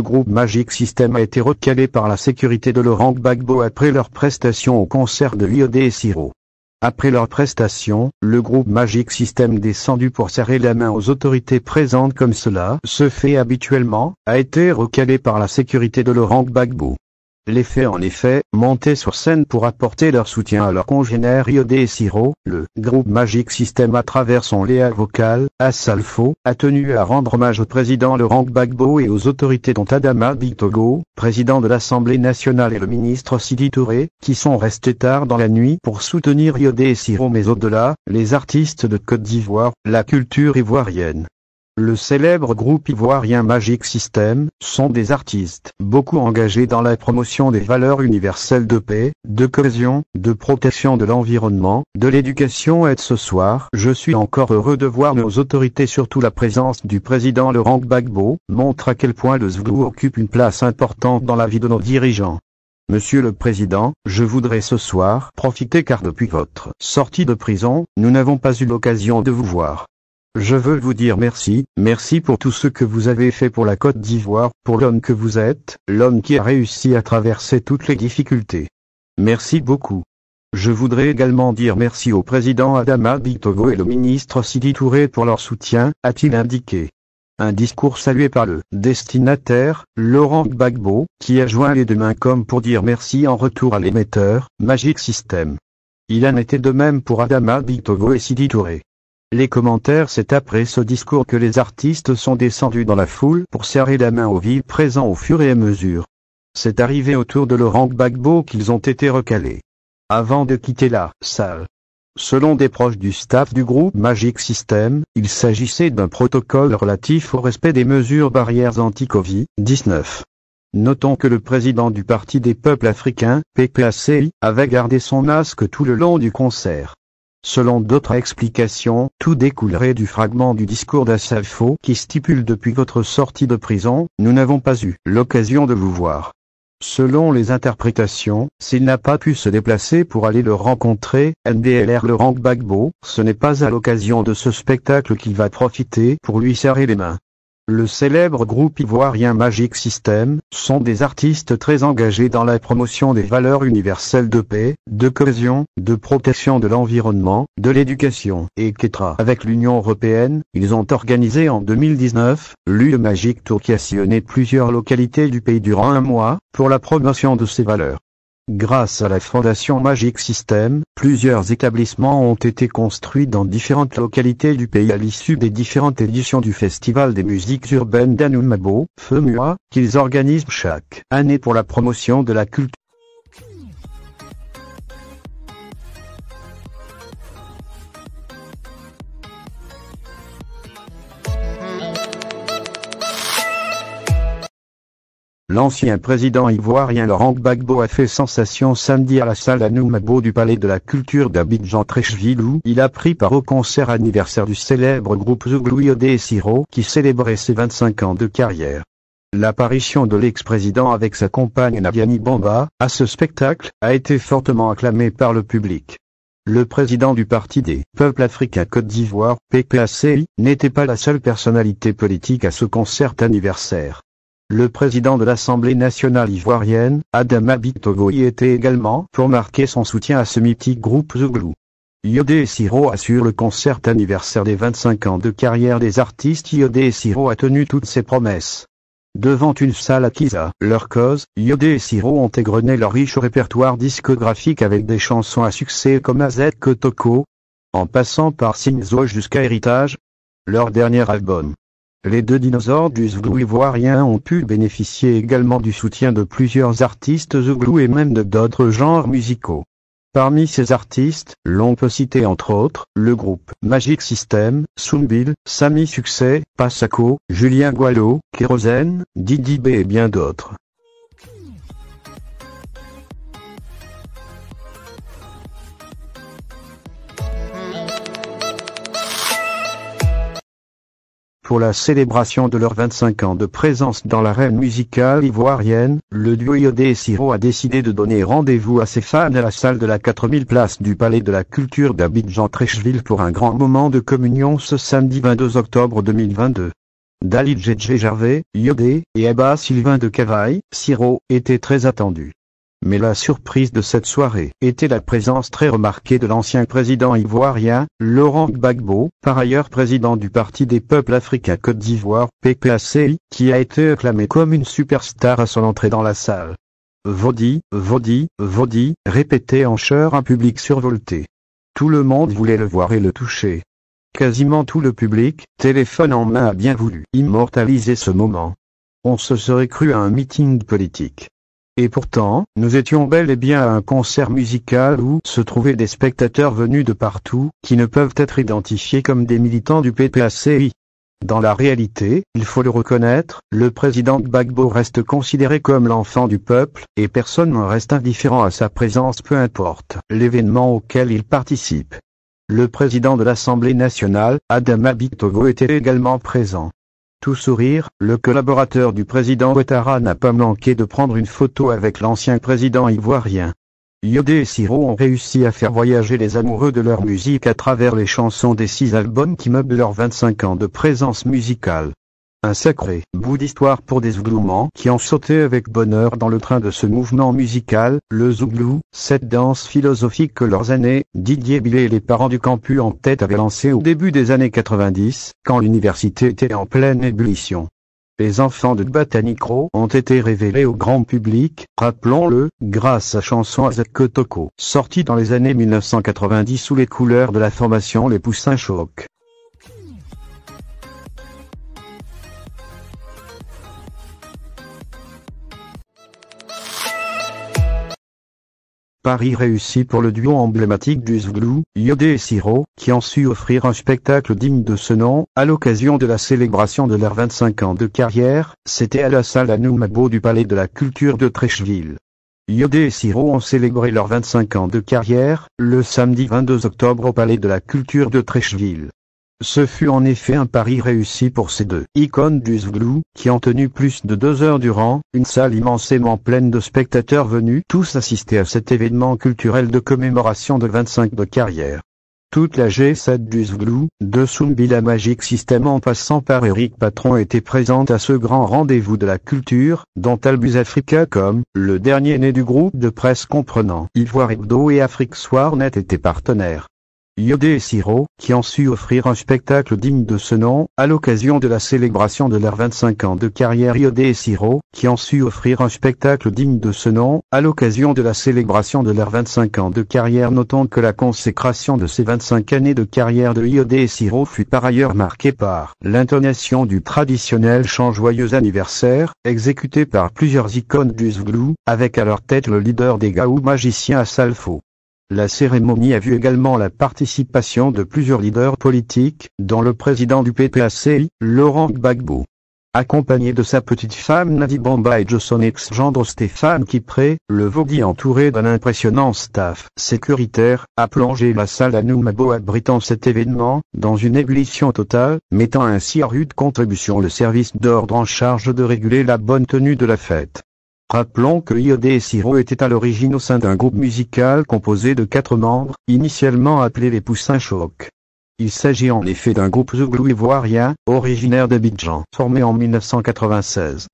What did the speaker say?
le groupe Magic System a été recalé par la sécurité de Laurent Gbagbo après leur prestation au concert de L.I.O.D. et Siro. Après leur prestation, le groupe Magic System descendu pour serrer la main aux autorités présentes comme cela se fait habituellement, a été recalé par la sécurité de Laurent Gbagbo. Les faits en effet monter sur scène pour apporter leur soutien à leur congénères Yodé et Siro. Le groupe Magic Système à travers son Léa vocal, Asalfo, a tenu à rendre hommage au président Laurent Gbagbo et aux autorités dont Adama Bitogo, président de l'Assemblée nationale et le ministre Sidi Touré, qui sont restés tard dans la nuit pour soutenir Yodé et Siro mais au-delà, les artistes de Côte d'Ivoire, la culture ivoirienne, le célèbre groupe ivoirien Magic System sont des artistes beaucoup engagés dans la promotion des valeurs universelles de paix, de cohésion, de protection de l'environnement, de l'éducation et ce soir. Je suis encore heureux de voir nos autorités surtout la présence du président Laurent Gbagbo montre à quel point le Zouglou occupe une place importante dans la vie de nos dirigeants. Monsieur le Président, je voudrais ce soir profiter car depuis votre sortie de prison, nous n'avons pas eu l'occasion de vous voir. Je veux vous dire merci, merci pour tout ce que vous avez fait pour la Côte d'Ivoire, pour l'homme que vous êtes, l'homme qui a réussi à traverser toutes les difficultés. Merci beaucoup. Je voudrais également dire merci au président Adama Bitogo et le ministre Sidi Touré pour leur soutien, a-t-il indiqué. Un discours salué par le destinataire, Laurent Gbagbo, qui a joint les deux mains comme pour dire merci en retour à l'émetteur, Magic System. Il en était de même pour Adama Bitogo et Sidi Touré. Les commentaires C'est après ce discours que les artistes sont descendus dans la foule pour serrer la main aux villes présents au fur et à mesure. C'est arrivé autour de Laurent Gbagbo qu'ils ont été recalés. Avant de quitter la salle. Selon des proches du staff du groupe Magic System, il s'agissait d'un protocole relatif au respect des mesures barrières anti-Covid-19. Notons que le président du Parti des peuples africains, PPACI, avait gardé son masque tout le long du concert. Selon d'autres explications, tout découlerait du fragment du discours d'Assafo qui stipule depuis votre sortie de prison, nous n'avons pas eu l'occasion de vous voir. Selon les interprétations, s'il n'a pas pu se déplacer pour aller le rencontrer, NDLR Laurent Gbagbo, ce n'est pas à l'occasion de ce spectacle qu'il va profiter pour lui serrer les mains. Le célèbre groupe ivoirien Magic System sont des artistes très engagés dans la promotion des valeurs universelles de paix, de cohésion, de protection de l'environnement, de l'éducation et Avec l'Union Européenne, ils ont organisé en 2019 l'UE Magic Tour qui a sillonné plusieurs localités du pays durant un mois pour la promotion de ces valeurs. Grâce à la fondation Magic System, plusieurs établissements ont été construits dans différentes localités du pays à l'issue des différentes éditions du Festival des musiques urbaines d'Anumabo, FEMUA, qu'ils organisent chaque année pour la promotion de la culture. L'ancien président ivoirien Laurent Gbagbo a fait sensation samedi à la salle Noumabo du Palais de la Culture d'Abidjan Trècheville où il a pris part au concert anniversaire du célèbre groupe Zouglou et Siro qui célébrait ses 25 ans de carrière. L'apparition de l'ex-président avec sa compagne Nadiani Bamba à ce spectacle a été fortement acclamée par le public. Le président du Parti des peuples africains Côte d'Ivoire, PPACI, n'était pas la seule personnalité politique à ce concert anniversaire. Le président de l'Assemblée nationale ivoirienne, Adam Bitovo, y était également pour marquer son soutien à ce mythique groupe Zouglou. Yodé Siro assure le concert anniversaire des 25 ans de carrière des artistes Yodé Siro a tenu toutes ses promesses. Devant une salle acquise à leur cause, Yodé et Siro ont égrené leur riche répertoire discographique avec des chansons à succès comme Azet Kotoko, en passant par Sinzo jusqu'à Héritage, leur dernier album. Les deux dinosaures du zouglou ivoirien ont pu bénéficier également du soutien de plusieurs artistes zouglou et même de d'autres genres musicaux. Parmi ces artistes, l'on peut citer entre autres, le groupe Magic System, Soumbil, Sami Succès, Passaco, Julien Gualo, Kérosène, Didi B et bien d'autres. pour la célébration de leurs 25 ans de présence dans l'arène musicale ivoirienne, le duo Yodé et Siro a décidé de donner rendez-vous à ses fans à la salle de la 4000 place du Palais de la Culture d'Abidjan-Trècheville pour un grand moment de communion ce samedi 22 octobre 2022. Dalit G.G. Gervais, Yodé et Abba Sylvain de Cavaille, Siro, étaient très attendus. Mais la surprise de cette soirée était la présence très remarquée de l'ancien président ivoirien, Laurent Gbagbo, par ailleurs président du Parti des peuples africains Côte d'Ivoire, PPACI, qui a été acclamé comme une superstar à son entrée dans la salle. Vaudi, Vaudi, Vaudi, répétait en chœur un public survolté. Tout le monde voulait le voir et le toucher. Quasiment tout le public, téléphone en main a bien voulu immortaliser ce moment. On se serait cru à un meeting politique. Et pourtant, nous étions bel et bien à un concert musical où se trouvaient des spectateurs venus de partout, qui ne peuvent être identifiés comme des militants du PPACI. Dans la réalité, il faut le reconnaître, le président Gbagbo reste considéré comme l'enfant du peuple, et personne ne reste indifférent à sa présence peu importe l'événement auquel il participe. Le président de l'Assemblée nationale, Adama Bitogo était également présent. Tout sourire, le collaborateur du président Ouattara n'a pas manqué de prendre une photo avec l'ancien président ivoirien. Yodé et Siro ont réussi à faire voyager les amoureux de leur musique à travers les chansons des six albums qui meublent leurs 25 ans de présence musicale. Un sacré bout d'histoire pour des Zougloumans qui ont sauté avec bonheur dans le train de ce mouvement musical, le Zouglou, cette danse philosophique que leurs années, Didier Billet et les parents du campus en tête avaient lancé au début des années 90, quand l'université était en pleine ébullition. Les enfants de Batanicro ont été révélés au grand public, rappelons-le, grâce à Chanson à sortie dans les années 1990 sous les couleurs de la formation Les Poussins Chocs. Paris réussit pour le duo emblématique du Zouglou, Yodé et Siro, qui ont su offrir un spectacle digne de ce nom. À l'occasion de la célébration de leurs 25 ans de carrière, c'était à la salle Anoumabo du Palais de la Culture de Trècheville. Yodé et Siro ont célébré leurs 25 ans de carrière, le samedi 22 octobre au Palais de la Culture de Trècheville. Ce fut en effet un pari réussi pour ces deux icônes du Zouglou, qui ont tenu plus de deux heures durant, une salle immensément pleine de spectateurs venus tous assister à cet événement culturel de commémoration de 25 de carrière. Toute la G7 du Zouglou, de Soumbila Magic System en passant par Eric Patron était présente à ce grand rendez-vous de la culture, dont Albus Africa comme le dernier né du groupe de presse comprenant Ivoire Hebdo et Afrique Soir Net étaient partenaires. Yodé et Siro, qui ont su offrir un spectacle digne de ce nom, à l'occasion de la célébration de leurs 25 ans de carrière Yodé et Siro, qui ont su offrir un spectacle digne de ce nom, à l'occasion de la célébration de leurs 25 ans de carrière notons que la consécration de ces 25 années de carrière de Yodé et Siro fut par ailleurs marquée par l'intonation du traditionnel chant joyeux anniversaire, exécuté par plusieurs icônes du Zouglou, avec à leur tête le leader des Gaou magiciens à Salfo. La cérémonie a vu également la participation de plusieurs leaders politiques, dont le président du PPACI, Laurent Gbagbo. Accompagné de sa petite femme Nadi Bamba et de son ex-gendre Stéphane Kipré, le vaudis, entouré d'un impressionnant staff sécuritaire, a plongé la salle à Noumabo abritant cet événement, dans une ébullition totale, mettant ainsi à rude contribution le service d'ordre en charge de réguler la bonne tenue de la fête. Rappelons que Iode et Siro étaient à l'origine au sein d'un groupe musical composé de quatre membres, initialement appelé les Poussins Choc. Il s'agit en effet d'un groupe zouglou ivoirien, originaire d'Abidjan, formé en 1996.